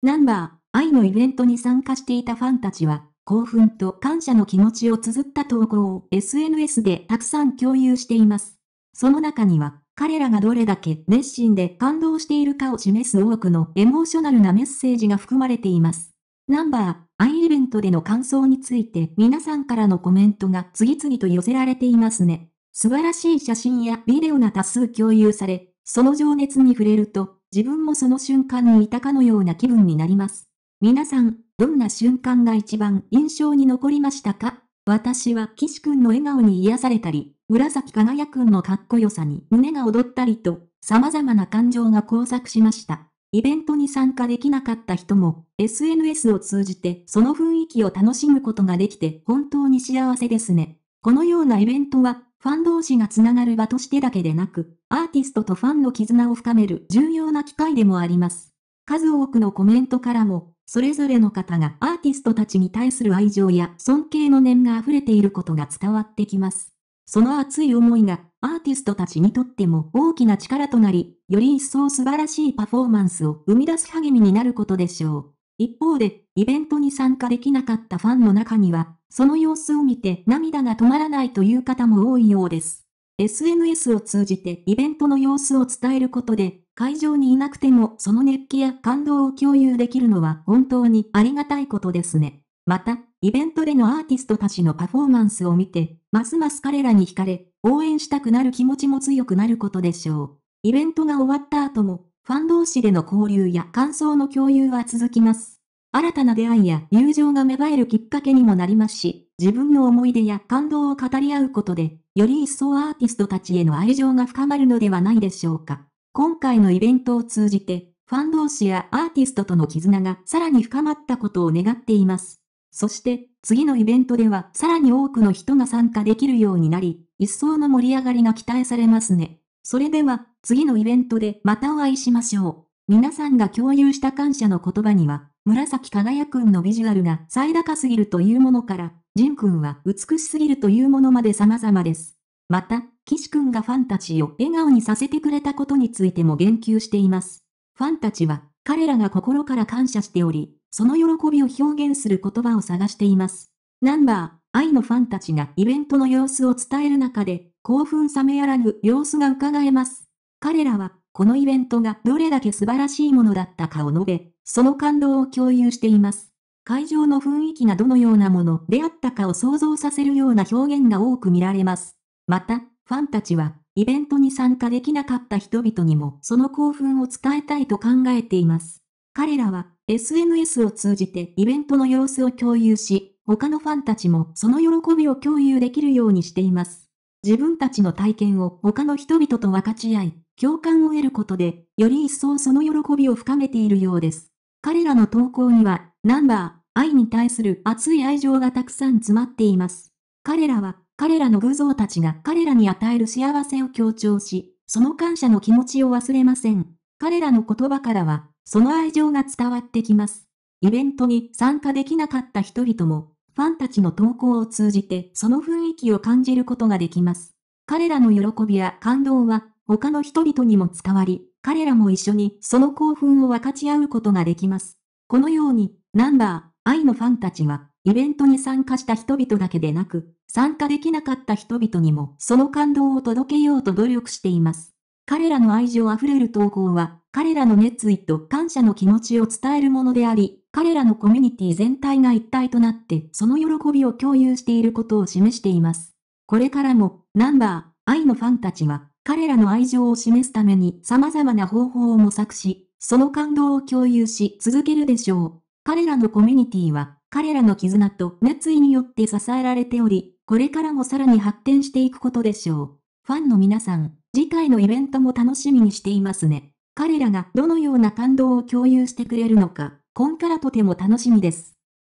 ナンバー、愛のイベントに参加していたファンたちは、興奮と感謝の気持ちを綴った投稿を SNS でたくさん共有しています。その中には、彼らがどれだけ熱心で感動しているかを示す多くのエモーショナルなメッセージが含まれています。ナンバー、愛イベントでの感想について皆さんからのコメントが次々と寄せられていますね。素晴らしい写真やビデオが多数共有され、その情熱に触れると自分もその瞬間にいたかのような気分になります。皆さん、どんな瞬間が一番印象に残りましたか私は岸くんの笑顔に癒されたり、紫輝くんのかっこよさに胸が踊ったりと、様々な感情が交錯しました。イベントに参加できなかった人も、SNS を通じてその雰囲気を楽しむことができて本当に幸せですね。このようなイベントはファン同士がつながる場としてだけでなく、アーティストとファンの絆を深める重要な機会でもあります。数多くのコメントからも、それぞれの方がアーティストたちに対する愛情や尊敬の念が溢れていることが伝わってきます。その熱い思いがアーティストたちにとっても大きな力となり、より一層素晴らしいパフォーマンスを生み出す励みになることでしょう。一方で、イベントに参加できなかったファンの中には、その様子を見て涙が止まらないという方も多いようです。SNS を通じてイベントの様子を伝えることで、会場にいなくてもその熱気や感動を共有できるのは本当にありがたいことですね。また、イベントでのアーティストたちのパフォーマンスを見て、ますます彼らに惹かれ、応援したくなる気持ちも強くなることでしょう。イベントが終わった後も、ファン同士での交流や感想の共有は続きます。新たな出会いや友情が芽生えるきっかけにもなりますし、自分の思い出や感動を語り合うことで、より一層アーティストたちへの愛情が深まるのではないでしょうか。今回のイベントを通じて、ファン同士やアーティストとの絆がさらに深まったことを願っています。そして、次のイベントではさらに多くの人が参加できるようになり、一層の盛り上がりが期待されますね。それでは、次のイベントでまたお会いしましょう。皆さんが共有した感謝の言葉には、紫輝くんのビジュアルが最高すぎるというものから、ジンくんは美しすぎるというものまで様々です。また、岸くんがファンたちを笑顔にさせてくれたことについても言及しています。ファンたちは、彼らが心から感謝しており、その喜びを表現する言葉を探しています。ナンバー、愛のファンたちがイベントの様子を伝える中で、興奮冷めやらぬ様子が伺えます。彼らは、このイベントがどれだけ素晴らしいものだったかを述べ、その感動を共有しています。会場の雰囲気がどのようなものであったかを想像させるような表現が多く見られます。また、ファンたちは、イベントに参加できなかった人々にもその興奮を伝えたいと考えています。彼らは SNS を通じてイベントの様子を共有し、他のファンたちもその喜びを共有できるようにしています。自分たちの体験を他の人々と分かち合い、共感を得ることで、より一層その喜びを深めているようです。彼らの投稿には、ナンバー、愛に対する熱い愛情がたくさん詰まっています。彼らは、彼らの偶像たちが彼らに与える幸せを強調し、その感謝の気持ちを忘れません。彼らの言葉からは、その愛情が伝わってきます。イベントに参加できなかった人々も、ファンたちの投稿を通じてその雰囲気を感じることができます。彼らの喜びや感動は他の人々にも伝わり、彼らも一緒にその興奮を分かち合うことができます。このように、ナンバー、愛のファンたちは、イベントに参加した人々だけでなく、参加できなかった人々にもその感動を届けようと努力しています。彼らの愛情あふれる投稿は、彼らの熱意と感謝の気持ちを伝えるものであり、彼らのコミュニティ全体が一体となってその喜びを共有していることを示しています。これからも、ナンバー、愛のファンたちは、彼らの愛情を示すために様々な方法を模索し、その感動を共有し続けるでしょう。彼らのコミュニティは、彼らの絆と熱意によって支えられており、これからもさらに発展していくことでしょう。ファンの皆さん、次回のイベントも楽しみにしていますね。彼らがどのような感動を共有してくれるのか。今からとても楽しみです。